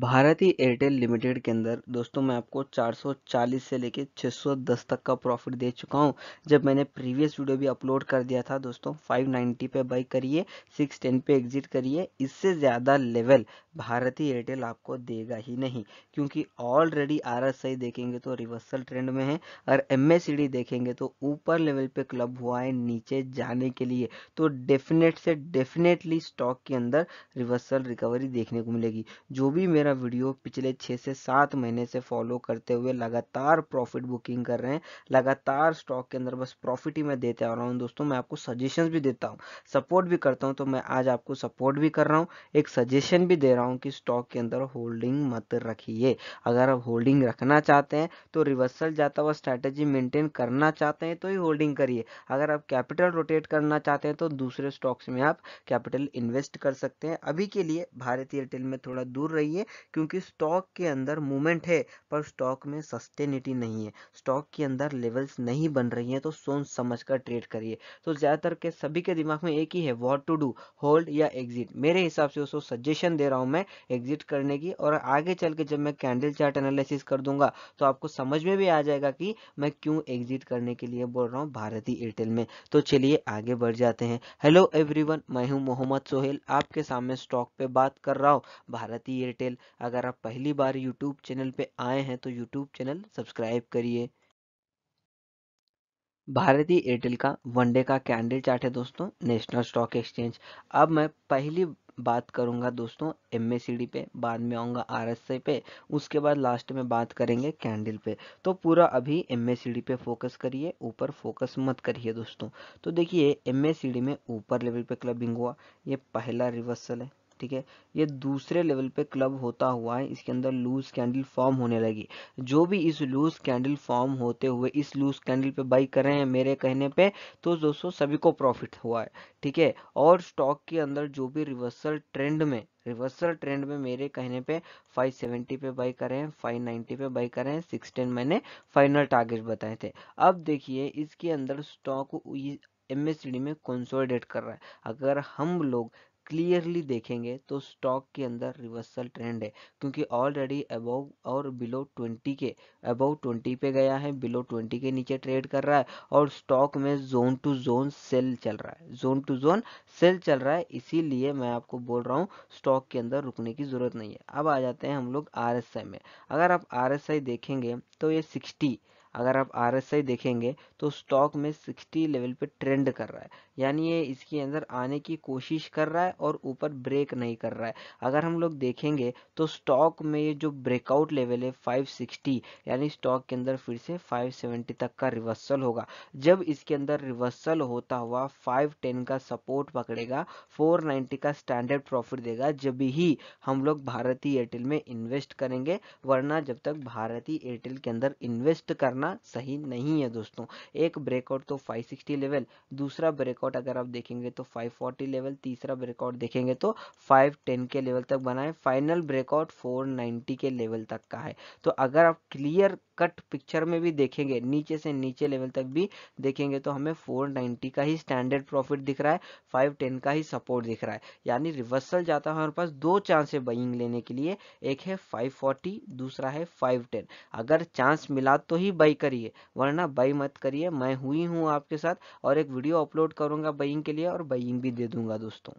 Bharti Airtel limited के अंदर दोस्तों मैं आपको 440 से लेके 610 तक का प्रॉफिट दे चुका हूं जब मैंने प्रीवियस वीडियो भी अपलोड कर दिया था दोस्तों 590 पे बाई करिए 610 पे एग्जिट करिए इससे ज़्यादा लेवल भारती एयरटेल आपको देगा ही नहीं क्योंकि ऑलरेडी आर देखेंगे तो रिवर्सल ट्रेंड में है और एम देखेंगे तो ऊपर लेवल पे क्लब हुआ है नीचे जाने के लिए तो डेफिनेट से डेफिनेटली स्टॉक के अंदर रिवर्सल रिकवरी देखने को मिलेगी जो भी मेरे मेरा वीडियो पिछले छः से सात महीने से फॉलो करते हुए लगातार प्रॉफिट बुकिंग कर रहे हैं लगातार स्टॉक के अंदर बस प्रॉफिट ही मैं देते आ रहा हूँ दोस्तों मैं आपको सजेशन भी देता हूँ सपोर्ट भी करता हूँ तो मैं आज आपको सपोर्ट भी कर रहा हूँ एक सजेशन भी दे रहा हूँ कि स्टॉक के अंदर होल्डिंग मत रखिए अगर आप होल्डिंग रखना चाहते हैं तो रिवर्सल जाता हुआ स्ट्रैटेजी मेंटेन करना चाहते हैं तो ही होल्डिंग करिए अगर आप कैपिटल रोटेट करना चाहते हैं तो दूसरे स्टॉक्स में आप कैपिटल इन्वेस्ट कर सकते हैं अभी के लिए भारतीय एयरटेल में थोड़ा दूर रहिए क्योंकि स्टॉक के अंदर मूवमेंट है पर स्टॉक में सस्टेनिटी नहीं है स्टॉक के अंदर लेवल्स नहीं बन रही हैं तो सोच समझ कर ट्रेड करिए तो ज़्यादातर के सभी के दिमाग में एक ही है वॉट टू डू होल्ड या एग्जिट मेरे हिसाब से उसको सजेशन दे रहा हूँ मैं एग्जिट करने की और आगे चल के जब मैं कैंडल चार्ट एनालिसिस कर दूंगा तो आपको समझ में भी आ जाएगा कि मैं क्यों एग्जिट करने के लिए बोल रहा हूँ भारतीय एयरटेल में तो चलिए आगे बढ़ जाते हैं हेलो एवरीवन मैं हूँ मोहम्मद सोहेल आपके सामने स्टॉक पे बात कर रहा हूँ भारतीय एयरटेल चैनल अगर आप पहली बार यूट्यूब चैनल पे आए हैं तो यूट्यूब चैनल सब्सक्राइब करिए भारतीय एयरटेल का वनडे का कैंडल चार्ट है दोस्तों नेशनल स्टॉक एक्सचेंज अब मैं पहली बात करूंगा दोस्तों एम पे बाद में आऊंगा आर पे उसके बाद लास्ट में बात करेंगे कैंडल पे तो पूरा अभी एम पे फोकस करिए ऊपर फोकस मत करिए दोस्तों तो देखिए एम में ऊपर लेवल पे क्लबिंग हुआ ये पहला रिवर्सल है ठीक है ये दूसरे लेवल पे क्लब होता हुआ है इसके अंदर लूज कैंडल फॉर्म होने लगी जो भी इस लूज कैंडल फॉर्म होते हुए इस लूज कैंडल पे बाई कर रहे हैं मेरे कहने पे तो दोस्तों सभी को प्रॉफिट हुआ है ठीक है और स्टॉक के अंदर जो भी रिवर्सल ट्रेंड में रिवर्सल ट्रेंड में मेरे कहने पे 570 पे बाई करें 590 पे बाई करें 610 मैंने फाइनल टारगेट बताए थे अब देखिए इसके अंदर स्टॉक एमएसडी में कंसोलिडेट कर रहा है अगर हम लोग क्लियरली देखेंगे तो स्टॉक के अंदर रिवर्सल ट्रेंड है क्योंकि ऑलरेडी अबव और बिलो 20 के अबव 20 पे गया है बिलो 20 के नीचे ट्रेड कर रहा है और स्टॉक में जोन टू जोन सेल चल रहा है जोन टू जोन सेल चल रहा है इसीलिए मैं आपको बोल रहा हूँ स्टॉक के अंदर रुकने की ज़रूरत नहीं है अब आ जाते हैं हम लोग आर में अगर आप आर देखेंगे तो ये सिक्सटी अगर आप आर देखेंगे तो स्टॉक में 60 लेवल पे ट्रेंड कर रहा है यानी ये इसके अंदर आने की कोशिश कर रहा है और ऊपर ब्रेक नहीं कर रहा है अगर हम लोग देखेंगे तो स्टॉक में ये जो ब्रेकआउट लेवल है 560 यानी स्टॉक के अंदर फिर से 570 तक का रिवर्सल होगा जब इसके अंदर रिवर्सल होता हुआ 510 का सपोर्ट पकड़ेगा 490 का स्टैंडर्ड प्रॉफिट देगा जब ही हम लोग भारतीय एयरटेल में इन्वेस्ट करेंगे वरना जब तक भारतीय एयरटेल के अंदर इन्वेस्ट करना करना सही नहीं है दोस्तों एक ब्रेकआउट तो 560 लेवल दूसरा ब्रेकआउट अगर आप देखेंगे तो 540 लेवल तीसरा ब्रेकआउट देखेंगे तो 510 के लेवल तक बनाए फाइनल ब्रेकआउट 490 के लेवल तक का है तो अगर आप क्लियर कट पिक्चर में भी देखेंगे नीचे से नीचे लेवल तक भी देखेंगे तो हमें 490 का ही स्टैंडर्ड प्रॉफिट दिख रहा है 510 का ही सपोर्ट दिख रहा है यानी रिवर्सल जाता है हमारे पास दो चांस है बइंग लेने के लिए एक है 540 दूसरा है 510 अगर चांस मिला तो ही बाई करिए वरना बाई मत करिए मैं हुई हूँ आपके साथ और एक वीडियो अपलोड करूंगा बइंग के लिए और बइंग भी दे दूंगा दोस्तों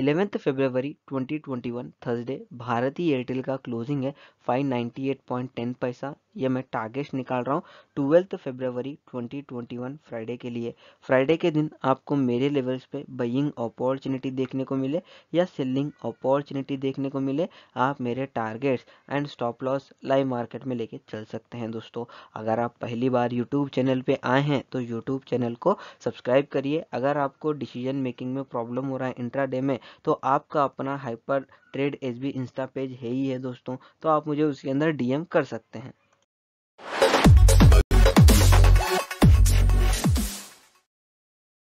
इलेवेंथ फेबरवरी 2021 थर्सडे भारतीय एयरटेल का क्लोजिंग है 598.10 पैसा ये मैं टारगेट निकाल रहा हूँ ट्वेल्थ फेबरवरी 2021 फ्राइडे के लिए फ्राइडे के दिन आपको मेरे लेवल्स पे बइंग अपॉर्चुनिटी देखने को मिले या सेलिंग अपॉर्चुनिटी देखने को मिले आप मेरे targets and stop loss live market में लेके चल सकते हैं दोस्तों अगर आप पहली बार यूट्यूब चैनल पर आए हैं तो यूट्यूब चैनल को सब्सक्राइब करिए अगर आपको डिसीजन मेकिंग में प्रॉब्लम हो रहा है इंट्रा में तो आपका अपना hyper trade H B insta page है ही है दोस्तों तो आप मुझे उसके अंदर डी कर सकते हैं